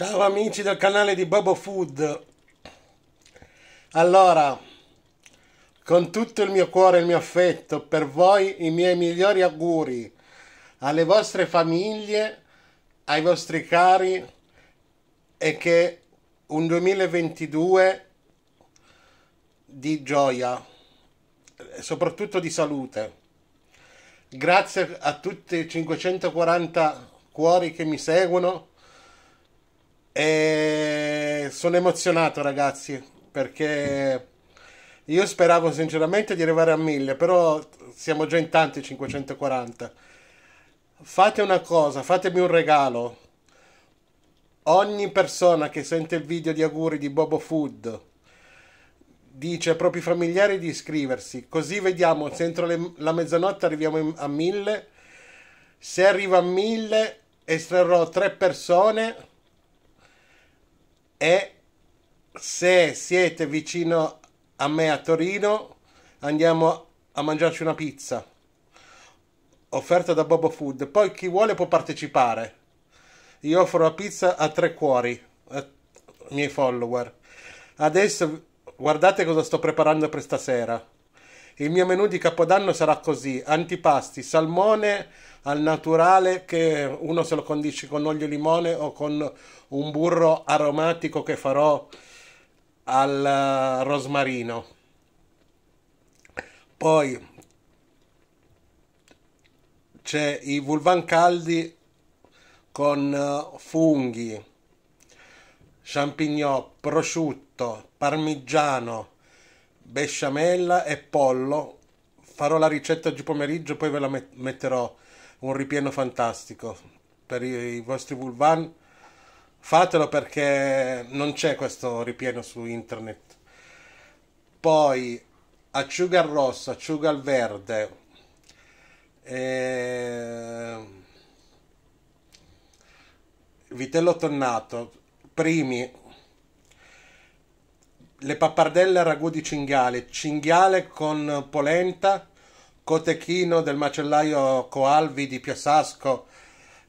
Ciao amici del canale di Bobo Food. Allora, con tutto il mio cuore e il mio affetto, per voi i miei migliori auguri, alle vostre famiglie, ai vostri cari e che un 2022 di gioia, e soprattutto di salute. Grazie a tutti i 540 cuori che mi seguono e sono emozionato, ragazzi, perché io speravo sinceramente di arrivare a 1000, però siamo già in tanti 540. Fate una cosa, fatemi un regalo. Ogni persona che sente il video di auguri di Bobo Food dice ai propri familiari di iscriversi, così vediamo se entro le, la mezzanotte arriviamo in, a 1000. Se arriva a 1000 estrarrò tre persone e se siete vicino a me a Torino andiamo a mangiarci una pizza offerta da Bobo Food. Poi chi vuole può partecipare. Io offro la pizza a tre cuori, ai miei follower. Adesso guardate cosa sto preparando per stasera. Il mio menù di Capodanno sarà così: antipasti, salmone al naturale che uno se lo condisce con olio e limone o con un burro aromatico che farò al eh, rosmarino. Poi c'è i vulvan caldi con eh, funghi, champignon, prosciutto, parmigiano besciamella e pollo. Farò la ricetta oggi pomeriggio, poi ve la metterò un ripieno fantastico per i, i vostri vulvan. Fatelo perché non c'è questo ripieno su internet. Poi acciuga al rosso, acciuga al verde. E... Ehm, vitello tonnato, primi le pappardelle a ragù di cinghiale, cinghiale con polenta, cotechino del macellaio Coalvi di Piassasco,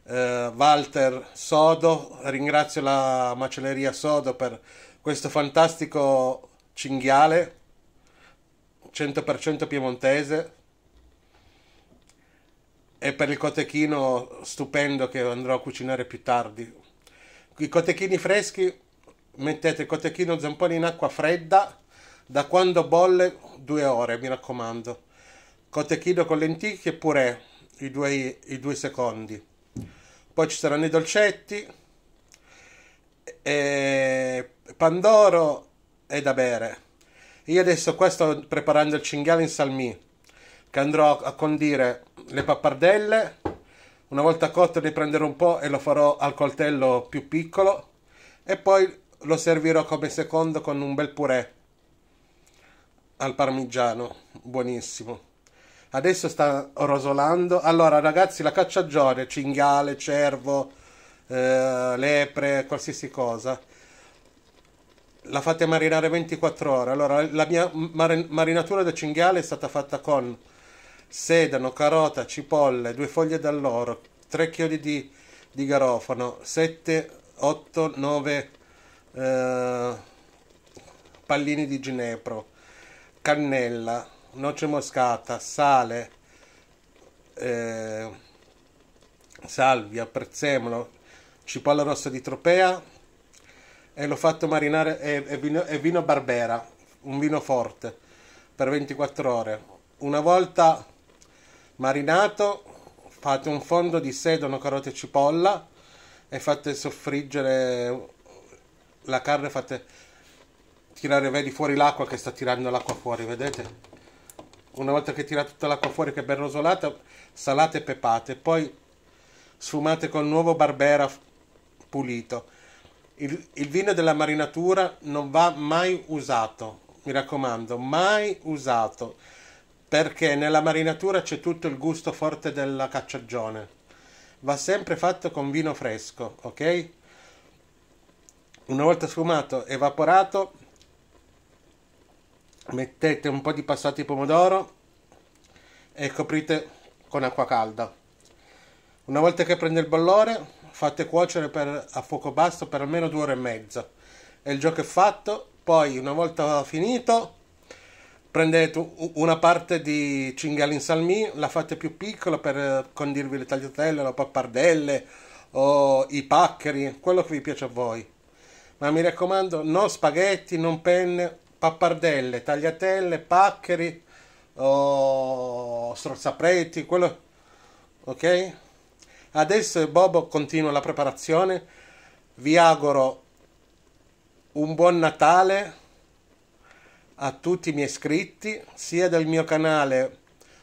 eh, Walter Sodo, ringrazio la macelleria Sodo per questo fantastico cinghiale, 100% piemontese, e per il cotechino stupendo che andrò a cucinare più tardi. I cotechini freschi mettete il cotechino zampone in acqua fredda da quando bolle due ore, mi raccomando. Cotechino con lenticchie pure i due, i due secondi. Poi ci saranno i dolcetti, e pandoro e da bere. Io adesso qua sto preparando il cinghiale in salmì, che andrò a condire le pappardelle. Una volta cotto ne prenderò un po' e lo farò al coltello più piccolo. E poi lo servirò come secondo con un bel purè al parmigiano, buonissimo. Adesso sta rosolando. Allora, ragazzi, la cacciagione, cinghiale, cervo, eh, lepre, qualsiasi cosa. La fate marinare 24 ore. Allora, la mia mar- marinatura da cinghiale è stata fatta con sedano, carota, cipolle, due foglie d'alloro, tre chiodi di, di garofano, 7, 8, 9 eh, pallini di ginepro, cannella, noce moscata, sale, eh, salvia, prezzemolo, cipolla rossa di tropea e l'ho fatto marinare è, e, vino, e vino barbera, un vino forte per 24 ore. Una volta marinato fate un fondo di sedano, carote e cipolla e fate soffriggere la carne fate tirare vedi fuori l'acqua che sta tirando l'acqua fuori vedete una volta che tira tutta l'acqua fuori che è ben rosolata salate e pepate poi sfumate con nuovo barbera pulito il, il vino della marinatura non va mai usato mi raccomando mai usato perché nella marinatura c'è tutto il gusto forte della cacciagione va sempre fatto con vino fresco ok una volta sfumato, evaporato, mettete un po' di passati pomodoro e coprite con acqua calda. Una volta che prende il bollore, fate cuocere per, a fuoco basso per almeno due ore e mezza. E il gioco è fatto. Poi, una volta finito, prendete una parte di cinghiale in salmì, la fate più piccola per condirvi le tagliatelle, le pappardelle o i paccheri, quello che vi piace a voi ma mi raccomando, non spaghetti, non penne, pappardelle, tagliatelle, paccheri, oh, strozzapreti, quello... Ok? Adesso Bobo continua la preparazione. Vi auguro un buon Natale a tutti i miei iscritti, sia del mio canale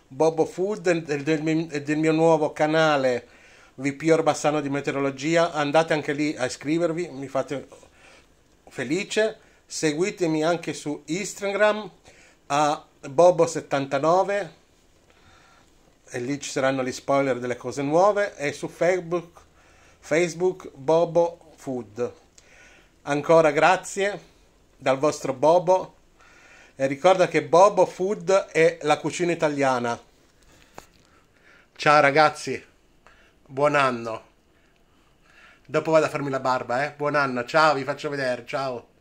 Bobo Food e del, del, del, mio nuovo canale VP Orbassano di Meteorologia. Andate anche lì a iscrivervi, mi fate felice. Seguitemi anche su Instagram a Bobo79 e lì ci saranno gli spoiler delle cose nuove e su Facebook, Facebook Bobo Food. Ancora grazie dal vostro Bobo e ricorda che Bobo Food è la cucina italiana. Ciao ragazzi, buon anno. Dopo vado a farmi la barba, eh. Buon anno, ciao, vi faccio vedere, ciao.